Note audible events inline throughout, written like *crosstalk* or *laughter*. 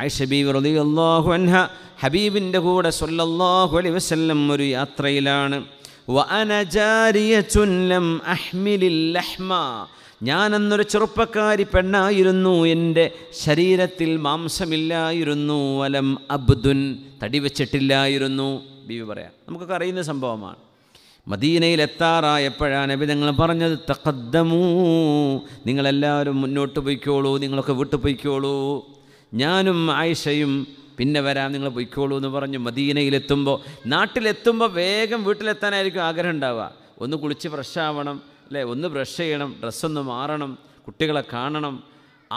Ayisha B അള്ളാഹു അൻഹ ഹബീബിൻ്റെ കൂടെ സൊല്ലാഹു അലൈ വസ്ല്ലം ഒരു യാത്രയിലാണ് ഞാൻ അന്നൊരു ചെറുപ്പക്കാരി പെണ്ണായിരുന്നു എൻ്റെ ശരീരത്തിൽ മാംസമില്ലായിരുന്നു വലം അബ്ദുൻ തടി വെച്ചിട്ടില്ലായിരുന്നു ബീവി പറയാം നമുക്കൊക്കെ അറിയുന്ന സംഭവമാണ് മദീനയിൽ എത്താറായപ്പോഴാണ് നബി നിങ്ങൾ പറഞ്ഞത് തക്കദ്ദമൂ നിങ്ങളെല്ലാവരും മുന്നോട്ട് പോയിക്കോളൂ നിങ്ങളൊക്കെ വിട്ടു പോയിക്കോളൂ ഞാനും ആയിഷയും പിന്നെ വരാം നിങ്ങൾ പൊയ്ക്കോളൂ എന്ന് പറഞ്ഞ് മദീനയിലെത്തുമ്പോൾ നാട്ടിലെത്തുമ്പോൾ വേഗം വീട്ടിലെത്താനായിരിക്കും ആഗ്രഹം ഉണ്ടാവുക ഒന്ന് കുളിച്ച് ഫ്രഷാവണം അല്ലേ ഒന്ന് ബ്രഷ് ചെയ്യണം ഡ്രസ്സൊന്ന് മാറണം കുട്ടികളെ കാണണം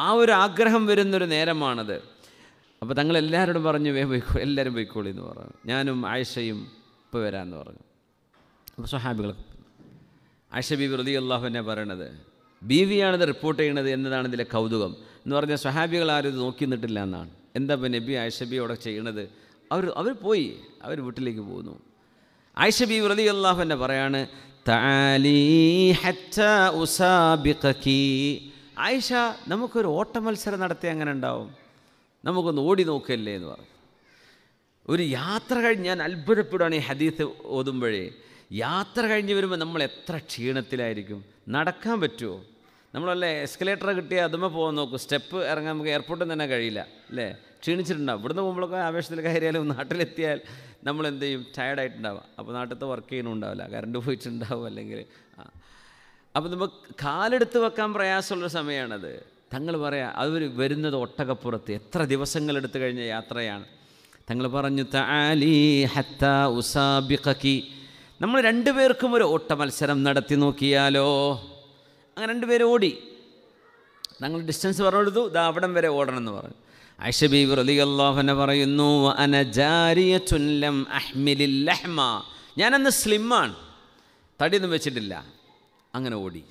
ആ ഒരു ആഗ്രഹം വരുന്നൊരു നേരമാണത് അപ്പോൾ തങ്ങൾ എല്ലാവരോടും പറഞ്ഞു വേ പോയിക്കോ എല്ലാവരും പോയിക്കോളി എന്ന് പറഞ്ഞു ഞാനും ആയിഷയും ഇപ്പോൾ വരാമെന്ന് പറഞ്ഞു അപ്പോൾ സ്വഹാബികൾ ആയിഷ ബി വൃതി എന്നെ പറയണത് ബീവിയാണിത് റിപ്പോർട്ട് ചെയ്യണത് എന്നതാണ് ഇതിലെ കൗതുകം എന്ന് പറഞ്ഞാൽ സ്വഹാബികൾ ആരും ഇത് നോക്കി നിന്നിട്ടില്ല എന്നാണ് എന്താ ഇപ്പം നബി ആയിഷബി അവിടെ ചെയ്യണത് അവർ അവർ പോയി അവർ വീട്ടിലേക്ക് പോകുന്നു ആയിഷബി വ്രതി അള്ളാഹു എന്നെ പറയാണ് ആയിഷ നമുക്കൊരു ഓട്ട മത്സരം നടത്തി അങ്ങനെ ഉണ്ടാവും നമുക്കൊന്ന് ഓടി നോക്കല്ലേ എന്ന് പറഞ്ഞു ഒരു യാത്ര കഴിഞ്ഞ് ഞാൻ അത്ഭുതപ്പെടുകയാണ് ഈ ഹദീസ് ഓതുമ്പോഴേ യാത്ര കഴിഞ്ഞ് വരുമ്പോൾ നമ്മൾ എത്ര ക്ഷീണത്തിലായിരിക്കും നടക്കാൻ പറ്റുമോ നമ്മളല്ലേ എസ്കലേറ്റർ കിട്ടിയ അതുമ്മ പോകാൻ നോക്കും സ്റ്റെപ്പ് ഇറങ്ങാൻ നമുക്ക് എയർപോർട്ടിൽ തന്നെ കഴിയില്ല അല്ലേ ക്ഷീണിച്ചിട്ടുണ്ടാവും ഇവിടുന്ന് പോകുമ്പോഴൊക്കെ ആവേശത്തിൽ കയറിയാലും നാട്ടിലെത്തിയാൽ നമ്മൾ എന്ത് ചെയ്യും ടയർഡായിട്ടുണ്ടാവാം അപ്പോൾ നാട്ടിലത്തെ വർക്ക് ചെയ്യണമുണ്ടാവില്ല കറണ്ട് പോയിട്ടുണ്ടാവും അല്ലെങ്കിൽ അപ്പോൾ നമുക്ക് കാലെടുത്ത് വെക്കാൻ പ്രയാസമുള്ള സമയമാണത് തങ്ങൾ പറയാം അവർ വരുന്നത് ഒട്ടകപ്പുറത്ത് എത്ര ദിവസങ്ങളെടുത്ത് കഴിഞ്ഞ യാത്രയാണ് തങ്ങൾ പറഞ്ഞു താലി ഹത്ത ഉസാബിഖി നമ്മൾ രണ്ടുപേർക്കും ഒരു ഓട്ട മത്സരം നടത്തി നോക്കിയാലോ അങ്ങനെ രണ്ടുപേർ ഓടി ഞങ്ങൾ ഡിസ്റ്റൻസ് പറഞ്ഞു കൊടുത്തു അവിടം വരെ ഓടണം എന്ന് പറഞ്ഞു ഐഷബി വ്രതി അള്ളാഹന പറയുന്നു ഞാനന്ന് സ്ലിമ്മാണ് തടിയൊന്നും വെച്ചിട്ടില്ല അങ്ങനെ ഓടി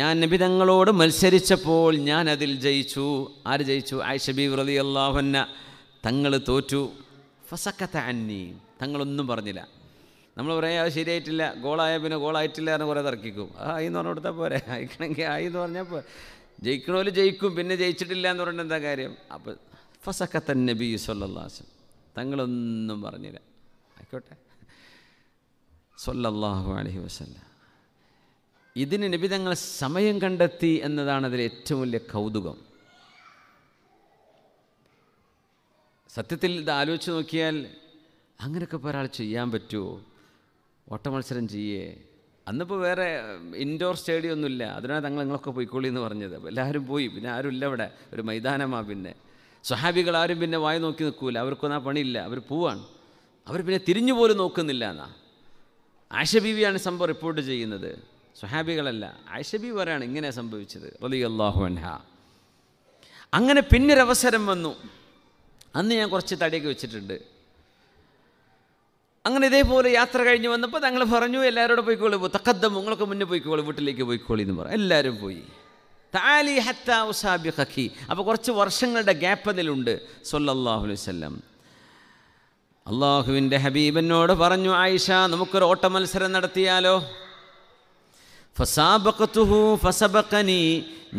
ഞാൻ നബി തങ്ങളോട് മത്സരിച്ചപ്പോൾ ഞാൻ അതിൽ ജയിച്ചു ആര് ജയിച്ചു ഐഷബി വ്രതി അള്ളാഹന്ന തങ്ങൾ തോറ്റു ഫസക്കത്ത അന്നി തങ്ങളൊന്നും പറഞ്ഞില്ല നമ്മൾ പറയാം അത് ശരിയായിട്ടില്ല ഗോളായാൽ പിന്നെ ഗോളായിട്ടില്ല എന്ന് കുറേ തർക്കിക്കും ആ എന്ന് പറഞ്ഞു കൊടുത്താൽ പോരെ അയക്കണമെങ്കിൽ ആയി എന്ന് പറഞ്ഞാൽ പോരെ *laughs* ജയിക്കണോല് ജയിക്കും പിന്നെ ജയിച്ചിട്ടില്ല എന്ന് പറഞ്ഞിട്ട് എന്താ കാര്യം അപ്പോൾ ഫസക്കത്തൻ നബി സൊല്ലാസം തങ്ങളൊന്നും പറഞ്ഞില്ല ആയിക്കോട്ടെ സൊല്ലാഹു അലഹി വസല്ല ഇതിന് നബി തങ്ങൾ സമയം കണ്ടെത്തി എന്നതാണ് അതിൽ ഏറ്റവും വലിയ കൗതുകം സത്യത്തിൽ ഇത് ആലോചിച്ച് നോക്കിയാൽ അങ്ങനെയൊക്കെ ഒരാൾ ചെയ്യാൻ പറ്റുമോ ഓട്ടമത്സരം ചെയ്യേ അന്നിപ്പോൾ വേറെ ഇൻഡോർ സ്റ്റേഡിയം ഒന്നുമില്ല അതിനാണ് തങ്ങൾ നിങ്ങളൊക്കെ പോയിക്കോളി എന്ന് പറഞ്ഞത് അപ്പോൾ എല്ലാവരും പോയി പിന്നെ ആരും ഇല്ല അവിടെ ഒരു മൈതാനമാണ് പിന്നെ സ്വഹാബികൾ ആരും പിന്നെ വായി നോക്കി നിൽക്കൂല അവർക്കൊന്നും ആ പണിയില്ല അവർ പോവാണ് അവർ പിന്നെ തിരിഞ്ഞു പോലും നോക്കുന്നില്ല എന്നാ ആയിഷ സംഭവം റിപ്പോർട്ട് ചെയ്യുന്നത് സ്വഹാബികളല്ല ആയിഷ ബീവി പറയാണ് ഇങ്ങനെ സംഭവിച്ചത് റലി അള്ളാഹു അൻഹ അങ്ങനെ പിന്നൊരവസരം വന്നു അന്ന് ഞാൻ കുറച്ച് തടിയൊക്കെ വെച്ചിട്ടുണ്ട് അങ്ങനെ ഇതേപോലെ യാത്ര കഴിഞ്ഞ് വന്നപ്പോൾ ഞങ്ങൾ പറഞ്ഞു എല്ലാവരോടും പോയിക്കോളൂ തക്കദ്ദം നിങ്ങൾക്ക് മുന്നേ പോയിക്കോളൂ വീട്ടിലേക്ക് പോയിക്കോളി എന്ന് പറഞ്ഞു എല്ലാവരും പോയി താലി ഹത്ത ഉസാബി അപ്പോൾ കുറച്ച് വർഷങ്ങളുടെ ഗ്യാപ്പ് അതിലുണ്ട് സൊല്ലാഹു വല്ലം അള്ളാഹുവിൻ്റെ ഹബീബനോട് പറഞ്ഞു ആയിഷ നമുക്കൊരു ഓട്ട മത്സരം നടത്തിയാലോ ഫസാബക്കത്തുഹു ഫസബക്കനി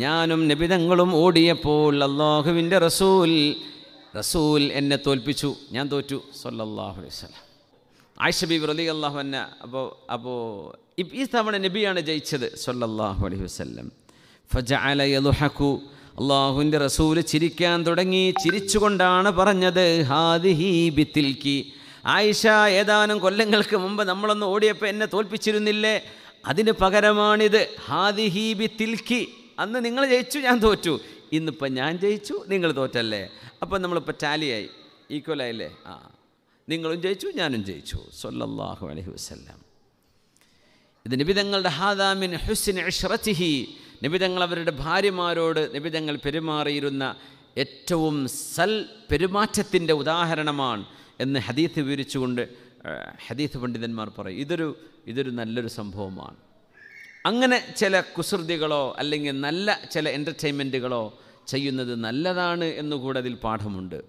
ഞാനും നബിതങ്ങളും ഓടിയപ്പോൾ അള്ളാഹുവിൻ്റെ റസൂൽ റസൂൽ എന്നെ തോൽപ്പിച്ചു ഞാൻ തോറ്റു സൊല്ലാഹു അലൈവല്ലം ആയിഷബീബ് റലി അള്ളാഹുവിന് അപ്പോൾ അപ്പോൾ ഈ തവണ നബിയാണ് ജയിച്ചത് സൊല്ലാഹു അലൈഹി വസ്ല്ലം ഫജ അലയലുഹക്കു അള്ളാഹുവിൻ്റെ റസൂല് ചിരിക്കാൻ തുടങ്ങി ചിരിച്ചുകൊണ്ടാണ് പറഞ്ഞത് ഹാദിഹി ബിത്തിൽക്കി ആയിഷ ഏതാനും കൊല്ലങ്ങൾക്ക് മുമ്പ് നമ്മളൊന്ന് ഓടിയപ്പോൾ എന്നെ തോൽപ്പിച്ചിരുന്നില്ലേ അതിന് പകരമാണിത് ഹാദിഹി ബിത്തിൽക്കി അന്ന് നിങ്ങൾ ജയിച്ചു ഞാൻ തോറ്റു ഇന്നിപ്പം ഞാൻ ജയിച്ചു നിങ്ങൾ തോറ്റല്ലേ അപ്പോൾ നമ്മളിപ്പോൾ ടാലിയായി ഈക്വലായില്ലേ ആ നിങ്ങളും ജയിച്ചു ഞാനും ജയിച്ചു സൊല്ലാഹു അലഹി വസ്ല്ലാം ഇത് നിബിതങ്ങളുടെ ഹാദാമിൻ ഹുസിൻ ഇഷ്റത്തിഹി നിബിതങ്ങൾ അവരുടെ ഭാര്യമാരോട് നിബിതങ്ങൾ പെരുമാറിയിരുന്ന ഏറ്റവും സൽ പെരുമാറ്റത്തിൻ്റെ ഉദാഹരണമാണ് എന്ന് ഹദീത്ത് വിവരിച്ചുകൊണ്ട് ഹദീത്ത് പണ്ഡിതന്മാർ പറയും ഇതൊരു ഇതൊരു നല്ലൊരു സംഭവമാണ് അങ്ങനെ ചില കുസൃതികളോ അല്ലെങ്കിൽ നല്ല ചില എൻ്റർടൈൻമെൻറ്റുകളോ ചെയ്യുന്നത് നല്ലതാണ് എന്നുകൂടെ അതിൽ പാഠമുണ്ട്